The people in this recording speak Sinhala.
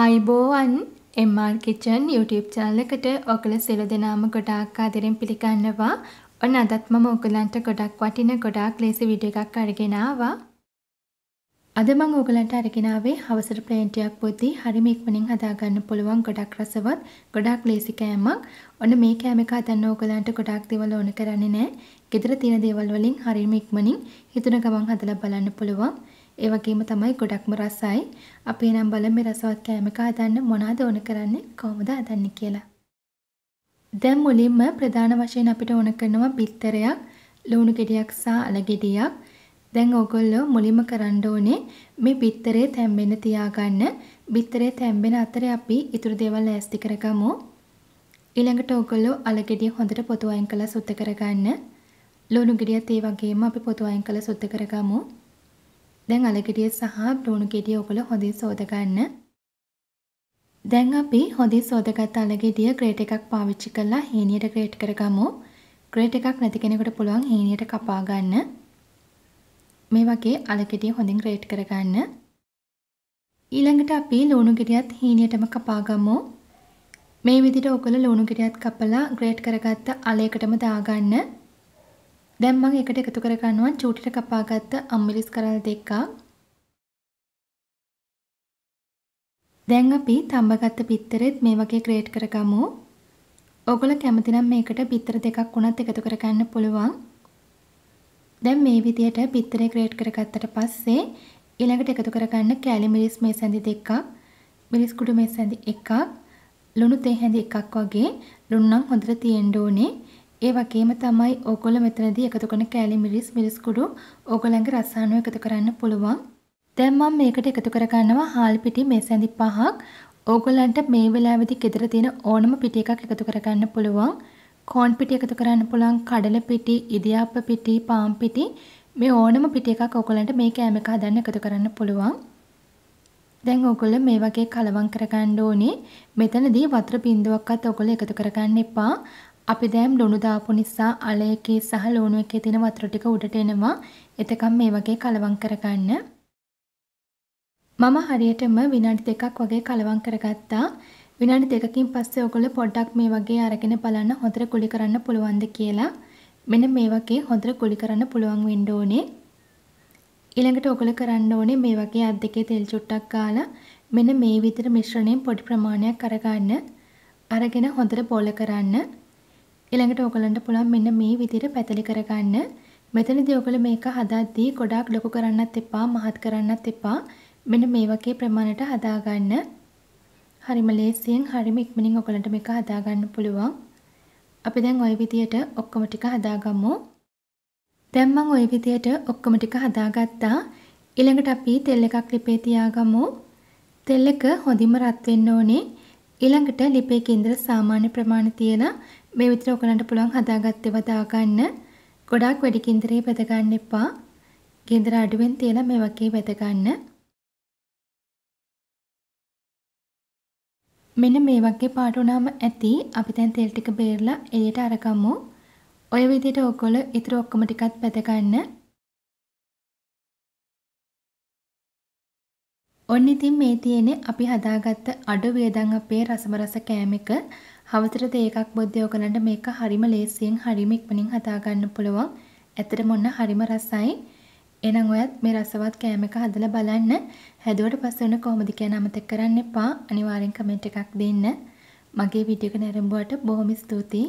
අයිබෝවන් MR Kitchen YouTube channel එකට ඔකල සියලු දෙනාම ගොඩාක් ආදරෙන් පිළිගන්නවා. ඔන්න අදත් මම ඔයගලන්ට ගොඩක් වටින ගොඩාක් ලේසි වීඩියෝ එකක් අරගෙන ආවා. අද මම ඔයගලන්ට අරගෙන ආවේ හවසට ප්ලේන්ටියක් පොති හරිම ඉක්මනින් හදාගන්න පුළුවන් ගොඩක් රසවත් ගොඩක් ලේසි කෑමක්. ඔන්න මේ කෑම එක හදන්න ඔයගලන්ට ගොඩක් දේවල් ඕන කරන්නේ නැහැ. ගෙදර තියෙන දේවල් වලින් හරිම ඉක්මනින් හිතන ගමන් හදලා බලන්න පුළුවන්. ඒ වගේම තමයි ගොඩක්ම රසයි. අපි එහෙනම් බලමු මේ රසවත් කෑමක හදන්න මොනවද ඕන කරන්නේ කොහොමද හදන්නේ කියලා. දැන් මුලින්ම ප්‍රධාන වශයෙන් අපිට ඕන කරනවා බිත්තරයක්, ලුණු ගෙඩියක් සහ අල ගෙඩියක්. දැන් ඕගොල්ලෝ මුලින්ම කරන්න ඕනේ මේ බිත්තරේ තැම්බෙන්න තියාගන්න. බිත්තරේ තැම්බෙන අතරේ අපි ඉතුරු දේවල් ඈස්ති කරගමු. ඊළඟට ඕගොල්ලෝ අල ගෙඩිය හොඳට පොතු අයින් කරලා සුද්ධ කරගන්න. ලුණු ගෙඩියත් ඒ වගේම අපි පොතු අයින් කරලා සුද්ධ කරගමු. දැන් අලගෙඩිය සහ බ්‍රූණු ගෙඩිය ඔයගොල්ලෝ හොඳින් සෝද ගන්න. දැන් අපි හොඳින් සෝදගත් අලගෙඩිය ග්‍රේට් එකක් පාවිච්චි කරලා හේනියට ග්‍රේට් කරගමු. ග්‍රේට් එකක් නැති කෙනෙකුට පුළුවන් හේනියට කපා ගන්න. මේ වගේ අලගෙඩිය හොඳින් ග්‍රේට් කරගන්න. ඊළඟට අපි ලුණු ගෙඩියත් හීනියටම කපාගමු. මේ විදිහට ඔකල ලුණු ගෙඩියත් කපලා ග්‍රේට් කරගත්ත අලයකටම දාගන්න. දැන් මම ඒකට එකතු කරගන්නවා චූටිට කපාගත්ත අම්මිරිස් කරල් දෙකක්. දැන් අපි තඹගත්ත පිත්තරෙත් මේ වගේ ග්‍රේඩ් කරගමු. ඔයගොල්ලෝ කැමති නම් මේකට පිත්තර දෙකක් වුණත් එකතු කරගන්න පුළුවන්. දැන් මේ විදිහට පිත්තරේ ග්‍රේඩ් කරගත්තට පස්සේ ඊළඟට එකතු කරගන්න කැලි මිරිස් මේසැඳි දෙකක්, මිරිස් කුඩු මේසැඳි එකක්, ලුණු තේ හැඳි එකක් වගේ ලුණු නම් හොඳට තියෙන්න ඕනේ. ඒ වගේම තමයි ඕගොල්ලෝ මෙතනදී එකතු කරන කෑලි මිරිස් මිරිස් කුඩු ඕගොල්ලන්ගේ රසායන එකතු කරන්න පුළුවන්. දැන් මම මේකට එකතු කරගන්නවා හාල් පිටි මේසැඳි පහක්. ඕගොල්ලන්ට මේ වෙලාවේදී ගෙදර තියෙන ඕනම පිටි එකක් එකතු කරගන්න පුළුවන්. කෝන් පිටි එකතු කරන්න පුළුවන්, කඩල පිටි, ඉදියාප්ප පිටි, පාන් පිටි මේ ඕනම පිටි එකක් ඕගොල්ලන්ට මේ කෑම එක හදන්න එකතු කරන්න පුළුවන්. දැන් ඕගොල්ලෝ මේ වගේ කලවම් කරගන්න ඕනේ. මෙතනදී වතුර බින්දුවක්වත් ඕගොල්ලෝ එකතු කරගන්න එපා. අපි දැන් ලුණු දාපු නිසා අල එකේ සහ ලුණු එකේ තියෙන වතුර ටික උඩට එනවා. එතකම් මේ වගේ කලවම් කරගන්න. මම හරියටම විනාඩි දෙකක් වගේ කලවම් කරගත්තා. විනාඩි දෙකකින් පස්සේ ඔයගොල්ලෝ පොඩ්ඩක් මේ වගේ අරගෙන බලන්න හොඳට කුලි කරන්න පුළුවන්ද කියලා. මෙන්න මේ වගේ හොඳට කුලි කරන්න පුළුවන් වෙන්න ඕනේ. ඊළඟට ඔයගොල්ලෝ කරන්න ඕනේ මේ වගේ අත් දෙකේ තෙල් චුට්ටක් ගාලා මෙන්න මේ විතර මිශ්‍රණයෙන් පොඩි ප්‍රමාණයක් අරගන්න. අරගෙන හොඳට බෝල කරන්න. ඊළඟට ඔයගලන්ට පුළුවන් මෙන්න මේ විදිහට පැතලි කරගන්න. මෙතනදී ඔයගල මේක හදද්දී ගොඩාක් ලොකු කරන්නත් එපා, මහත් කරන්නත් එපා. මෙන්න මේ වගේ ප්‍රමාණයට හදාගන්න. හරිම ලේසියෙන් හරිම ඉක්මනින් ඔයගලන්ට මේක හදාගන්න පුළුවන්. අපි දැන් ওই විදියට ඔක්කොම ටික හදාගමු. දැන් මම ওই විදියට ඔක්කොම ටික හදාගත්තා. ඊළඟට අපි තෙල් එකක් ලිපේ තියාගමු. තෙල් එක හොඳින්ම රත් වෙන්න ඕනේ. ඊළඟට ලිපේ කේන්දර සාමාන්‍ය ප්‍රමාණය තියලා මේ විතර ඔයගලන්ට පුළුවන් හදාගත්තේ වදා ගන්න. ගොඩාක් වැඩි කිඳරේ බෙද ගන්න එපා. ගින්දර අඩුවෙන් තියලා මේ වගේ වැද ගන්න. මෙන්න මේ වගේ පාට වුණාම ඇති අපි දැන් තෙල් ටික බේරලා එළියට අරගමු. ඔය විදිහට ඔයගොල්ලෝ ඊතර ඔක්කොම ටිකත් වැද ගන්න. ඔන්න ඉතින් මේ තියෙන්නේ අපි හදාගත්ත අඩු වියදම් අපේ රසම රස කෑම එක. හවසට තේකක් බොද්දෝගලන්ට මේක හරිම ලේසියෙන් හරිම ඉක්මනින් හදාගන්න පුළුවන්. ඇත්තටම ඔන්න හරිම රසයි. එහෙනම් ඔයත් මේ රසවත් කෑම එක හදලා බලන්න. හැදුවට පස්සේ ඔන්න කොහොමද කියන අමතක කරන්න එපා. අනිවාර්යෙන් කමෙන්ට් එකක් දෙන්න. මගේ වීඩියෝ එක නරඹුවට බොහොම ස්තුතියි.